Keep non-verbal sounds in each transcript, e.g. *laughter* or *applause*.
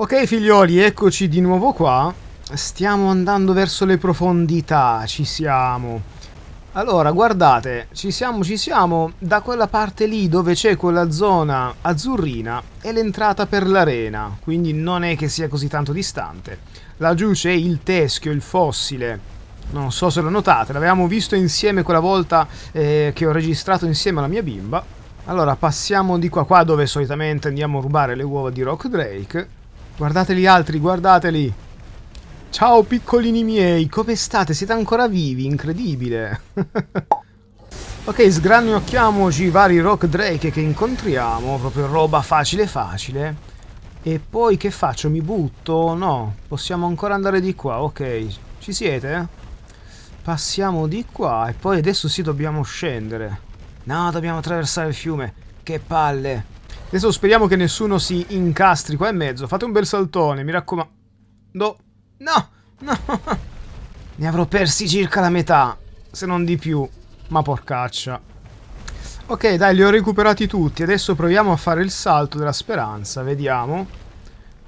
Ok figlioli, eccoci di nuovo qua. Stiamo andando verso le profondità, ci siamo. Allora, guardate, ci siamo, ci siamo, da quella parte lì dove c'è quella zona azzurrina è l'entrata per l'arena, quindi non è che sia così tanto distante. Laggiù c'è il teschio, il fossile, non so se lo notate, l'avevamo visto insieme quella volta eh, che ho registrato insieme alla mia bimba. Allora, passiamo di qua, qua dove solitamente andiamo a rubare le uova di Rock Drake Guardateli altri, guardateli. Ciao piccolini miei, come state? Siete ancora vivi? Incredibile. *laughs* ok, sgranocchiamoci i vari rock drake che incontriamo, proprio roba facile facile. E poi che faccio? Mi butto? No, possiamo ancora andare di qua, ok. Ci siete? Passiamo di qua e poi adesso sì dobbiamo scendere. No, dobbiamo attraversare il fiume. Che palle. Adesso speriamo che nessuno si incastri qua in mezzo. Fate un bel saltone, mi raccomando. No, no. *laughs* ne avrò persi circa la metà, se non di più. Ma porcaccia. Ok, dai, li ho recuperati tutti. Adesso proviamo a fare il salto della speranza. Vediamo.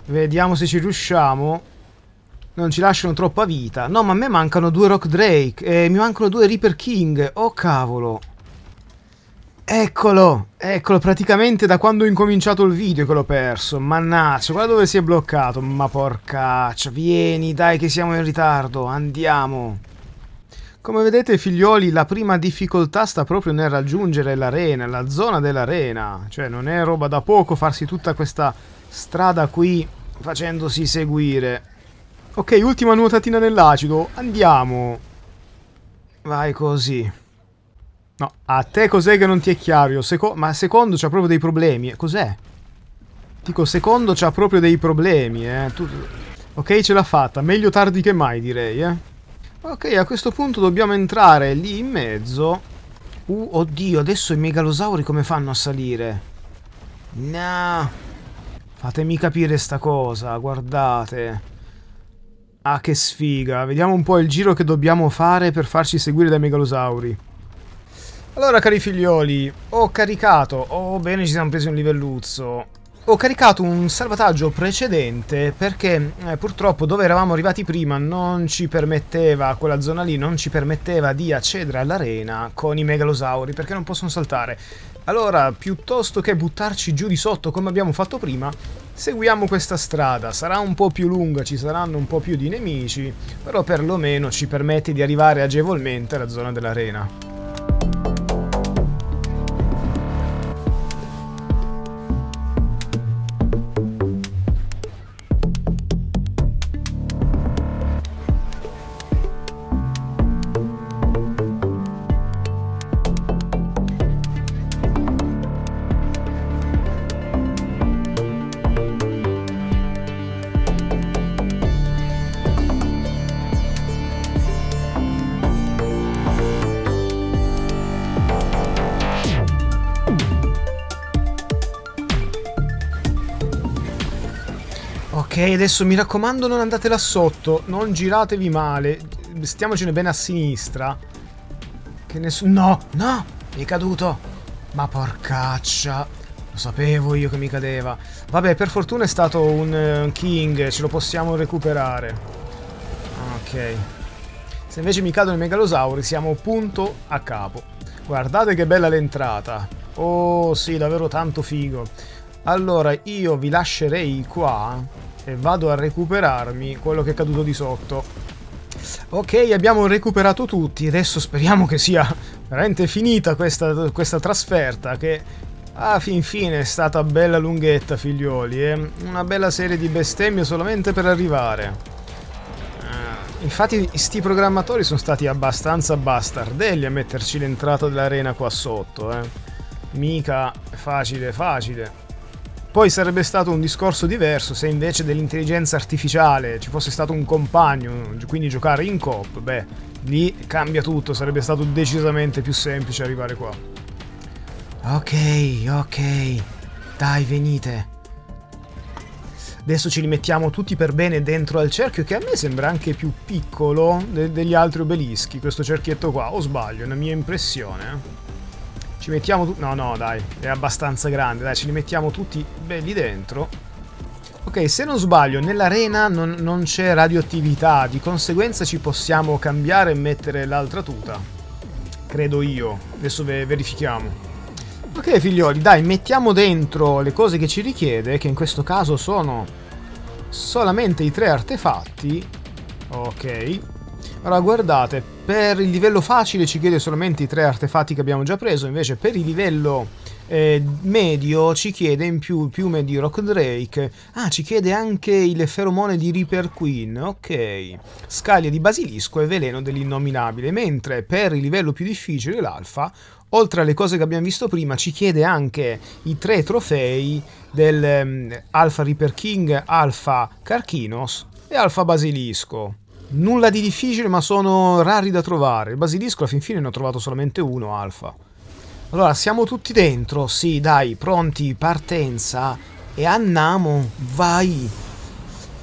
Vediamo se ci riusciamo. Non ci lasciano troppa vita. No, ma a me mancano due Rock Drake. E mi mancano due Reaper King. Oh, cavolo. Eccolo, eccolo, praticamente da quando ho incominciato il video che l'ho perso. Mannaccia, guarda dove si è bloccato. Ma porcaccia, vieni, dai che siamo in ritardo, andiamo. Come vedete figlioli, la prima difficoltà sta proprio nel raggiungere l'arena, la zona dell'arena. Cioè non è roba da poco farsi tutta questa strada qui facendosi seguire. Ok, ultima nuotatina nell'acido, andiamo. Vai così. No, a te cos'è che non ti è chiaro? seco ma secondo c'ha proprio dei problemi. Eh. Cos'è? Dico, secondo c'ha proprio dei problemi, eh. Tu... Ok, ce l'ha fatta. Meglio tardi che mai, direi, eh. Ok, a questo punto dobbiamo entrare lì in mezzo. Uh, oddio, adesso i megalosauri come fanno a salire? No. Fatemi capire sta cosa, guardate. Ah, che sfiga. Vediamo un po' il giro che dobbiamo fare per farci seguire dai megalosauri. Allora cari figlioli, ho caricato, oh bene ci siamo presi un livelluzzo, ho caricato un salvataggio precedente perché eh, purtroppo dove eravamo arrivati prima non ci permetteva, quella zona lì non ci permetteva di accedere all'arena con i megalosauri perché non possono saltare. Allora piuttosto che buttarci giù di sotto come abbiamo fatto prima, seguiamo questa strada, sarà un po' più lunga, ci saranno un po' più di nemici, però perlomeno ci permette di arrivare agevolmente alla zona dell'arena. adesso mi raccomando non andate là sotto, non giratevi male, stiamocene bene a sinistra. Che nessuno... No, no, mi è caduto. Ma porcaccia. Lo sapevo io che mi cadeva. Vabbè, per fortuna è stato un, eh, un king, ce lo possiamo recuperare. Ok. Se invece mi cadono i megalosauri siamo punto a capo. Guardate che bella l'entrata. Oh sì, davvero tanto figo. Allora, io vi lascerei qua e vado a recuperarmi quello che è caduto di sotto. Ok, abbiamo recuperato tutti, adesso speriamo che sia veramente finita questa, questa trasferta, che a ah, fin fine è stata bella lunghetta, figlioli, eh? una bella serie di bestemmie solamente per arrivare. Eh, infatti sti programmatori sono stati abbastanza bastardelli a metterci l'entrata dell'arena qua sotto, eh. Mica facile facile. Poi sarebbe stato un discorso diverso se invece dell'intelligenza artificiale ci fosse stato un compagno, quindi giocare in coop, beh, lì cambia tutto, sarebbe stato decisamente più semplice arrivare qua. Ok, ok, dai venite. Adesso ci li mettiamo tutti per bene dentro al cerchio che a me sembra anche più piccolo de degli altri obelischi, questo cerchietto qua, o sbaglio, è una mia impressione. Eh. Ci mettiamo tutti... No, no, dai, è abbastanza grande, dai, ce li mettiamo tutti belli dentro. Ok, se non sbaglio, nell'arena non, non c'è radioattività, di conseguenza ci possiamo cambiare e mettere l'altra tuta. Credo io. Adesso verifichiamo. Ok, figlioli, dai, mettiamo dentro le cose che ci richiede, che in questo caso sono solamente i tre artefatti. Ok. Allora guardate, per il livello facile ci chiede solamente i tre artefatti che abbiamo già preso, invece per il livello eh, medio ci chiede in più il piume di Rock Drake, ah ci chiede anche il feromone di Reaper Queen, ok, scaglie di basilisco e veleno dell'innominabile, mentre per il livello più difficile, l'alfa, oltre alle cose che abbiamo visto prima, ci chiede anche i tre trofei del um, Alpha Reaper King, Alpha Carchinos e Alpha Basilisco. Nulla di difficile, ma sono rari da trovare. Il basilisco, alla fin fine, ne ho trovato solamente uno, alfa. Allora, siamo tutti dentro. Sì, dai, pronti, partenza. E andiamo, vai.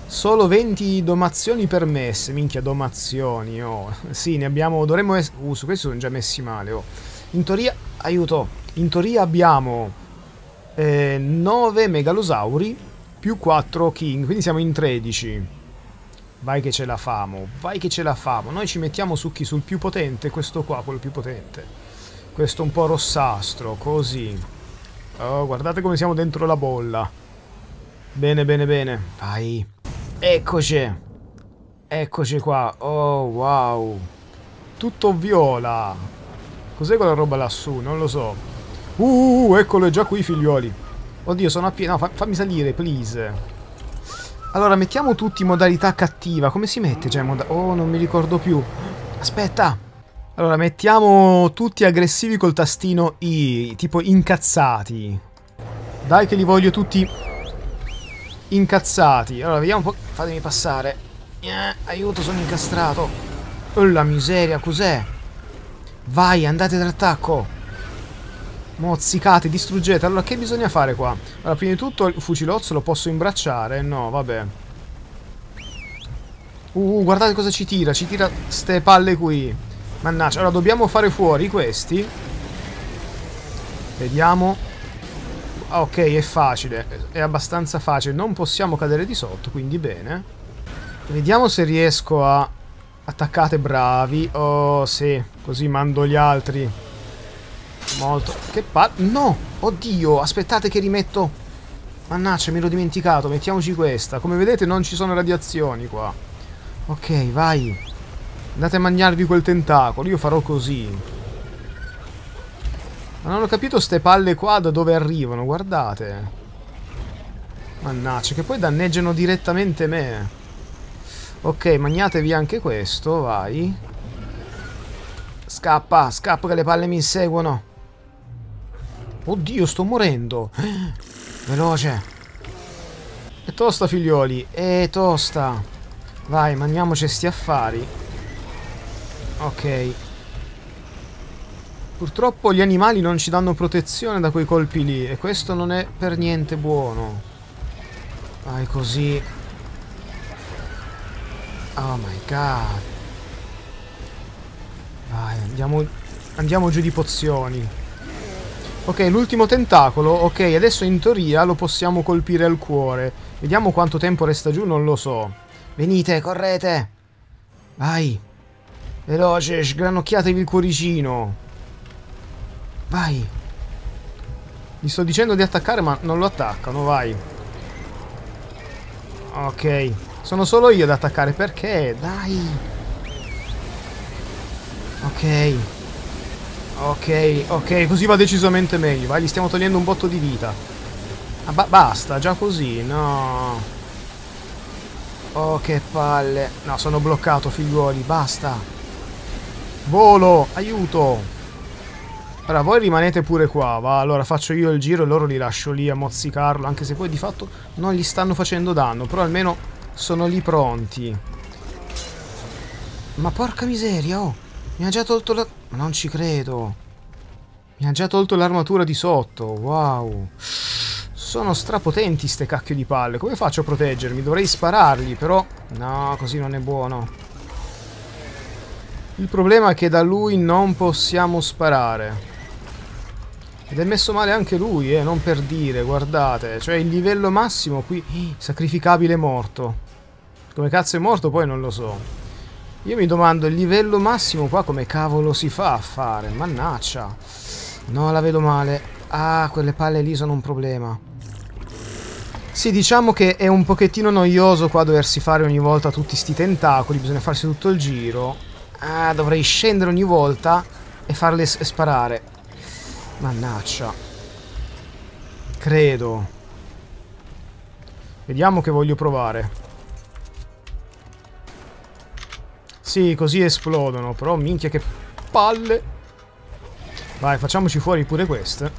Solo 20 domazioni permesse. Minchia, domazioni, oh. Sì, ne abbiamo... Dovremmo... Es- uh, su questo sono già messi male, oh. In teoria... Aiuto. In teoria abbiamo... Eh, 9 megalosauri più 4 king. Quindi siamo in 13. Vai che ce la famo, vai che ce la famo. Noi ci mettiamo su Sul più potente, questo qua, quello più potente. Questo un po' rossastro, così. Oh, guardate come siamo dentro la bolla. Bene, bene, bene. Vai. Eccoci. Eccoci qua. Oh, wow. Tutto viola. Cos'è quella roba lassù? Non lo so. Uh, uh, uh eccolo, è già qui, figlioli. Oddio, sono a piedi. No, fammi salire, please. Allora, mettiamo tutti in modalità cattiva. Come si mette già cioè, in modalità... Oh, non mi ricordo più. Aspetta! Allora, mettiamo tutti aggressivi col tastino I, tipo incazzati. Dai che li voglio tutti incazzati. Allora, vediamo un po'... Fatemi passare. Eh, aiuto, sono incastrato. Oh, la miseria, cos'è? Vai, andate d'attacco. Mozzicate, distruggete. Allora, che bisogna fare qua? Allora, prima di tutto il fucilozzo lo posso imbracciare? No, vabbè. Uh, uh guardate cosa ci tira. Ci tira ste palle qui. Mannaggia. Allora, dobbiamo fare fuori questi. Vediamo. Ah, ok, è facile. È abbastanza facile. Non possiamo cadere di sotto, quindi bene. Vediamo se riesco a... Attaccate, bravi. Oh, sì. Così mando gli altri. Molto. Che palle. No! Oddio, aspettate che rimetto. Mannaccia, me l'ho dimenticato. Mettiamoci questa. Come vedete non ci sono radiazioni qua. Ok, vai. Andate a mangiarvi quel tentacolo. Io farò così. Ma non ho capito ste palle qua da dove arrivano, guardate. Mannaccia, che poi danneggiano direttamente me. Ok, magnatevi anche questo, vai. Scappa, scappa che le palle mi inseguono. Oddio, sto morendo. Veloce. È tosta, figlioli. È tosta. Vai, mandiamoci sti affari. Ok. Purtroppo gli animali non ci danno protezione da quei colpi lì. E questo non è per niente buono. Vai così. Oh my god. Vai, andiamo, andiamo giù di pozioni. Ok, l'ultimo tentacolo. Ok, adesso in teoria lo possiamo colpire al cuore. Vediamo quanto tempo resta giù, non lo so. Venite, correte! Vai! Veloce, sgranocchiatevi il cuoricino! Vai! Gli sto dicendo di attaccare, ma non lo attaccano, vai! Ok, sono solo io ad attaccare, perché? Dai! Ok... Ok, ok, così va decisamente meglio. Vai, gli stiamo togliendo un botto di vita. Ah, ba basta, già così, no. Oh, che palle. No, sono bloccato, figliuoli, basta. Volo, aiuto. Allora, voi rimanete pure qua, va. Allora, faccio io il giro e loro li lascio lì a mozzicarlo, anche se poi di fatto non gli stanno facendo danno, però almeno sono lì pronti. Ma porca miseria, oh. Mi ha già tolto la... Ma non ci credo. Mi ha già tolto l'armatura di sotto. Wow. Sono strapotenti ste cacchio di palle. Come faccio a proteggermi? Dovrei sparargli, però... No, così non è buono. Il problema è che da lui non possiamo sparare. Ed è messo male anche lui, eh, non per dire, guardate. Cioè il livello massimo qui... Sacrificabile morto. Come cazzo è morto poi non lo so. Io mi domando il livello massimo qua come cavolo si fa a fare. Mannaccia. No, la vedo male. Ah, quelle palle lì sono un problema. Sì, diciamo che è un pochettino noioso qua doversi fare ogni volta tutti sti tentacoli. Bisogna farsi tutto il giro. Ah, dovrei scendere ogni volta e farle sparare. Mannaccia. Credo. Vediamo che voglio provare. Sì, così esplodono, però minchia che palle. Vai, facciamoci fuori pure queste.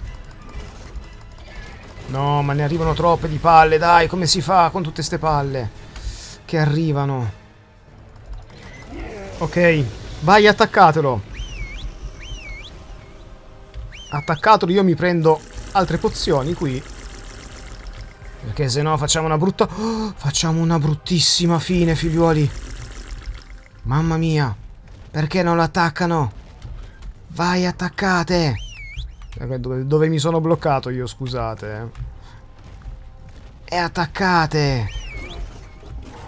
No, ma ne arrivano troppe di palle, dai, come si fa con tutte ste palle? Che arrivano. Ok, vai, attaccatelo. Attaccatelo, io mi prendo altre pozioni qui. Perché se no facciamo una brutta... Oh, *gasps* facciamo una bruttissima fine, figliuoli. Mamma mia. Perché non lo attaccano? Vai, attaccate. Dove, dove mi sono bloccato io, scusate. Eh. E attaccate.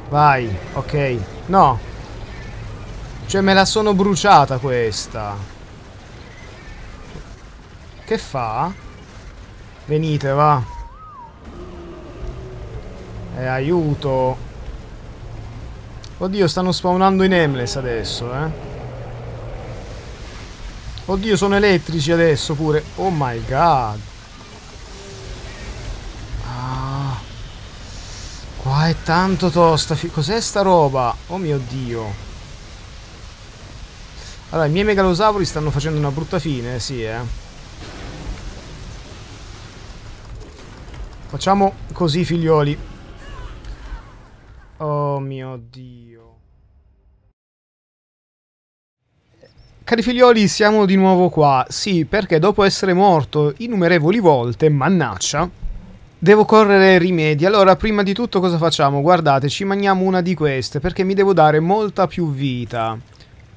Vai, ok. No. Cioè me la sono bruciata questa. Che fa? Venite, va. E eh, aiuto. Oddio, stanno spawnando in Emles adesso, eh. Oddio, sono elettrici adesso pure. Oh my god. Ah. Qua è tanto tosta. Cos'è sta roba? Oh mio dio. Allora, i miei megalosauri stanno facendo una brutta fine, sì, eh. Facciamo così, figlioli. Oh mio Dio. Cari figlioli, siamo di nuovo qua. Sì, perché dopo essere morto innumerevoli volte, mannaccia, devo correre rimedi. Allora, prima di tutto cosa facciamo? Guardate, ci mangiamo una di queste, perché mi devo dare molta più vita.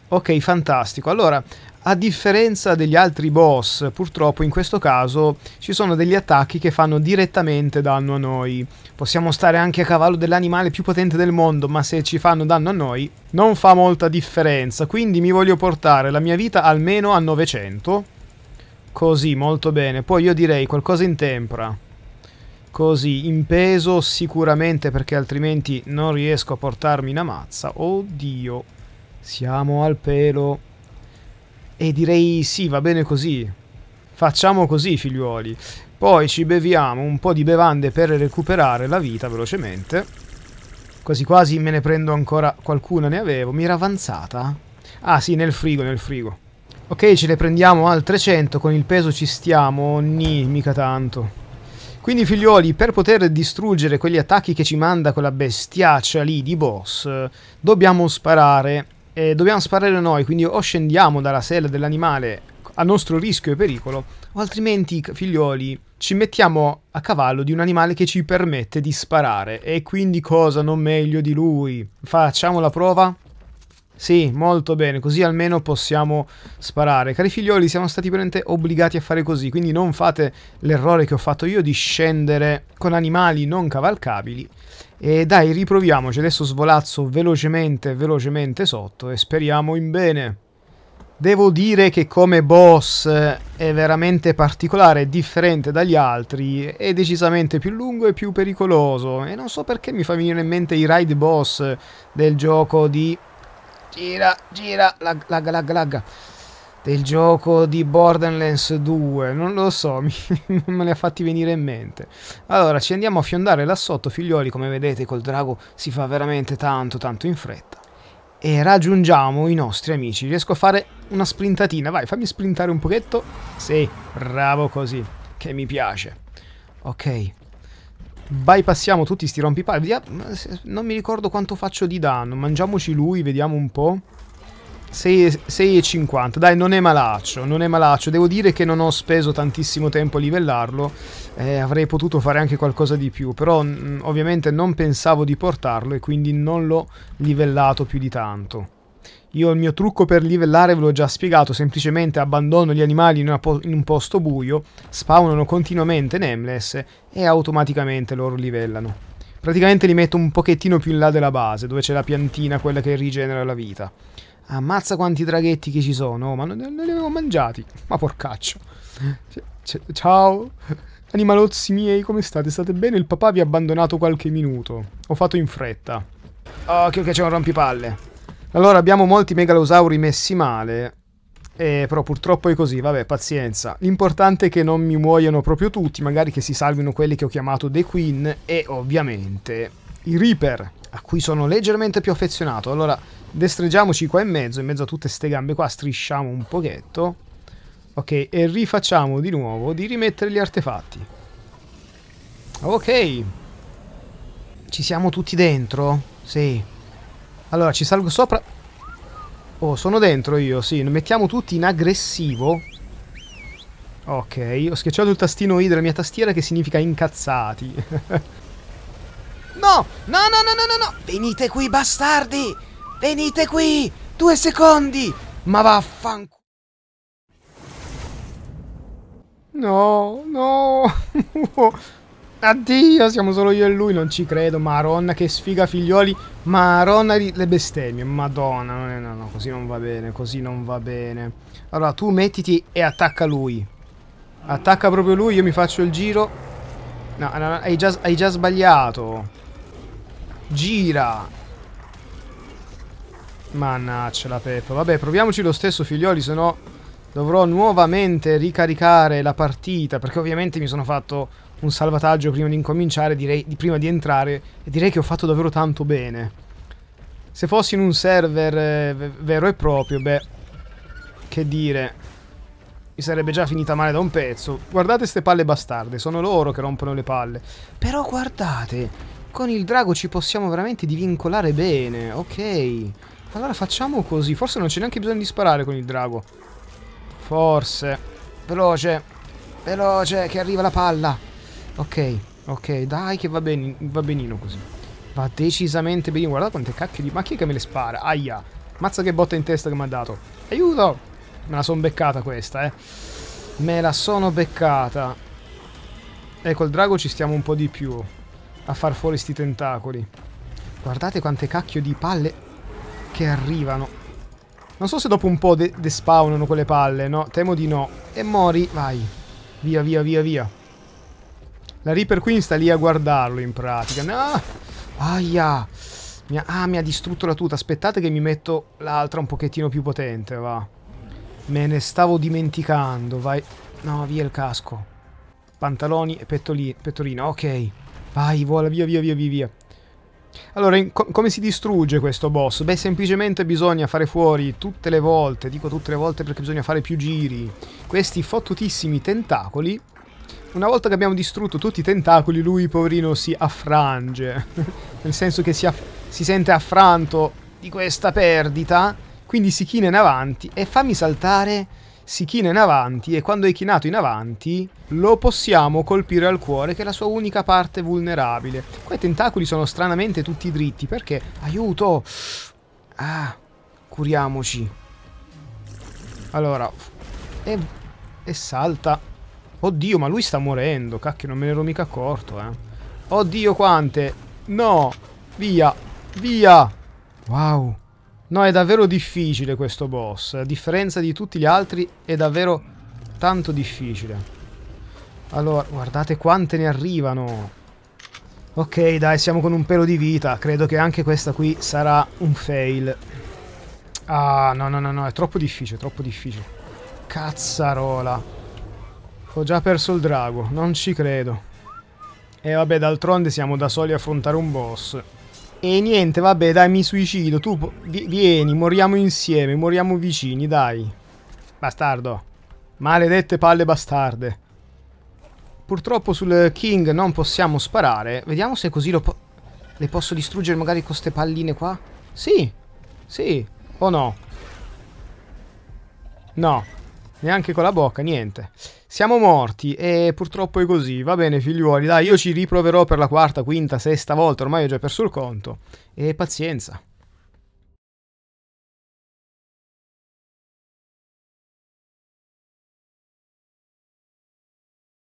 Ok, fantastico. Allora, a differenza degli altri boss, purtroppo in questo caso ci sono degli attacchi che fanno direttamente danno a noi. Possiamo stare anche a cavallo dell'animale più potente del mondo, ma se ci fanno danno a noi non fa molta differenza, quindi mi voglio portare la mia vita almeno a 900. Così, molto bene. Poi io direi qualcosa in tempra. Così, in peso sicuramente perché altrimenti non riesco a portarmi una mazza. Oddio, siamo al pelo. E direi sì, va bene così. Facciamo così, figliuoli. Poi ci beviamo un po' di bevande per recuperare la vita velocemente. Quasi quasi me ne prendo ancora qualcuna, ne avevo. Mi era avanzata? Ah sì, nel frigo, nel frigo. Ok, ce ne prendiamo altre 100, con il peso ci stiamo, ni, mica tanto. Quindi figlioli, per poter distruggere quegli attacchi che ci manda quella bestiaccia lì di boss, dobbiamo sparare eh, dobbiamo sparare noi, quindi o scendiamo dalla sella dell'animale a nostro rischio e pericolo, o altrimenti, figlioli, ci mettiamo a cavallo di un animale che ci permette di sparare. E quindi cosa non meglio di lui? Facciamo la prova? Sì, molto bene, così almeno possiamo sparare. Cari figlioli, siamo stati veramente obbligati a fare così, quindi non fate l'errore che ho fatto io di scendere con animali non cavalcabili. E dai, riproviamoci, adesso svolazzo velocemente, velocemente sotto e speriamo in bene. Devo dire che come boss eh, è veramente particolare, differente dagli altri, è decisamente più lungo e più pericoloso. E non so perché mi fa venire in mente i raid boss del gioco di Gira, gira, lag, lag, lag, lag. Del gioco di Borderlands 2, non lo so, *laughs* mi, me li ha fatti venire in mente. Allora, ci andiamo a fiondare là sotto, figlioli, come vedete col drago si fa veramente tanto, tanto in fretta. E raggiungiamo i nostri amici, riesco a fare una sprintatina, vai, fammi sprintare un pochetto. Sì, bravo così, che mi piace. Ok, bypassiamo tutti sti rompipalle. Non mi ricordo quanto faccio di danno. Mangiamoci lui, vediamo un po'. 6,50 dai non è malaccio non è malaccio devo dire che non ho speso tantissimo tempo a livellarlo eh, avrei potuto fare anche qualcosa di più però mm, ovviamente non pensavo di portarlo e quindi non l'ho livellato più di tanto io il mio trucco per livellare ve l'ho già spiegato, semplicemente abbandono gli animali in, in, un posto buio, spawnano continuamente Nameless e automaticamente loro livellano. Praticamente li metto un pochettino più in là della base, dove c'è la piantina, quella che rigenera la vita. Ammazza quanti draghetti che ci sono, oh, ma non, non li avevo mangiati, ma porcaccio. ciao, animalozzi miei, come state? State bene? Il papà vi ha abbandonato qualche minuto. Ho fatto in fretta. Occhio che c'è un rompipalle. Allora abbiamo molti megalosauri messi male. Eh, però purtroppo è così, vabbè, pazienza. L'importante è che non mi muoiano proprio tutti, magari che si salvino quelli che ho chiamato The Queen e ovviamente i Reaper, a cui sono leggermente più affezionato. Allora, destreggiamoci qua in mezzo, in mezzo a tutte queste gambe qua, strisciamo un pochetto. Ok, e rifacciamo di nuovo di rimettere gli artefatti. Ok. Ci siamo tutti dentro? Sì. Allora, ci salgo sopra. Oh, sono dentro io, sì. Mettiamo tutti in aggressivo. Ok, ho schiacciato il tastino I della mia tastiera che significa incazzati. *laughs* no! No, no, no, no, no, no! Venite qui, bastardi! Venite qui! Due secondi! Ma vaffanculo! No, no! *laughs* Addio, siamo solo io e lui, non ci credo. Maronna, che sfiga, figlioli. Maronna, le bestemmie. Madonna, no, no, no, così non va bene, così non va bene. Allora, tu mettiti e attacca lui. Attacca proprio lui, io mi faccio il giro. No, no, no hai, già, hai già sbagliato. Gira. Mannaccia la peppa. Vabbè, proviamoci lo stesso, figlioli, se no dovrò nuovamente ricaricare la partita, perché ovviamente mi sono fatto un salvataggio prima di incominciare, direi, di, prima di entrare, e direi che ho fatto davvero tanto bene. Se fossi in un server eh, vero e proprio, beh, che dire, mi sarebbe già finita male da un pezzo. Guardate queste palle bastarde, sono loro che rompono le palle. Però guardate, con il drago ci possiamo veramente divincolare bene, ok. Allora facciamo così, forse non c'è neanche bisogno di sparare con il drago. Forse. Veloce, veloce, che arriva la palla. Ok, ok, dai che va, ben, va benino così. Va decisamente benino. Guarda quante cacchio di macchie che me le spara. Aia. Mazza che botta in testa che mi ha dato. Aiuto! Me la sono beccata questa, eh. Me la sono beccata. E col drago ci stiamo un po' di più. A far fuori sti tentacoli. Guardate quante cacchio di palle che arrivano. Non so se dopo un po' despawnano de quelle palle, no? Temo di no. E mori, vai. Via, via, via, via. La Reaper Queen sta lì a guardarlo in pratica. No! Aia! Mi ha, ah, mi ha distrutto la tuta. Aspettate che mi metto l'altra un pochettino più potente, va. Me ne stavo dimenticando, vai. No, via il casco. Pantaloni e pettolino, pettorino, ok. Vai, vola, via, via, via, via, via. Allora, co come si distrugge questo boss? Beh, semplicemente bisogna fare fuori tutte le volte, dico tutte le volte perché bisogna fare più giri, questi fottutissimi tentacoli una volta che abbiamo distrutto tutti i tentacoli, lui, poverino, si affrange. *laughs* Nel senso che si, si sente affranto di questa perdita, quindi si china in avanti e fammi saltare si china in avanti e quando è chinato in avanti lo possiamo colpire al cuore che è la sua unica parte vulnerabile. Quei tentacoli sono stranamente tutti dritti perché... Aiuto! Ah, curiamoci. Allora... E, e salta. Oddio, ma lui sta morendo. Cacchio, non me ne ero mica accorto, eh. Oddio, quante. No. Via. Via. Wow. No, è davvero difficile questo boss. A differenza di tutti gli altri, è davvero tanto difficile. Allora, guardate quante ne arrivano. Ok, dai, siamo con un pelo di vita. Credo che anche questa qui sarà un fail. Ah, no, no, no, no, è troppo difficile, troppo difficile. Cazzarola. Ho già perso il drago, non ci credo. E vabbè, d'altronde siamo da soli a affrontare un boss. E niente, vabbè, dai, mi suicido. Tu vieni, moriamo insieme, moriamo vicini, dai. Bastardo. Maledette palle bastarde. Purtroppo sul King non possiamo sparare. Vediamo se così lo po le posso distruggere magari con queste palline qua. Sì, sì, o no? No, neanche con la bocca, niente. Siamo morti e purtroppo è così. Va bene, figliuoli, dai, io ci riproverò per la quarta, quinta, sesta volta, ormai ho già perso il conto. E pazienza.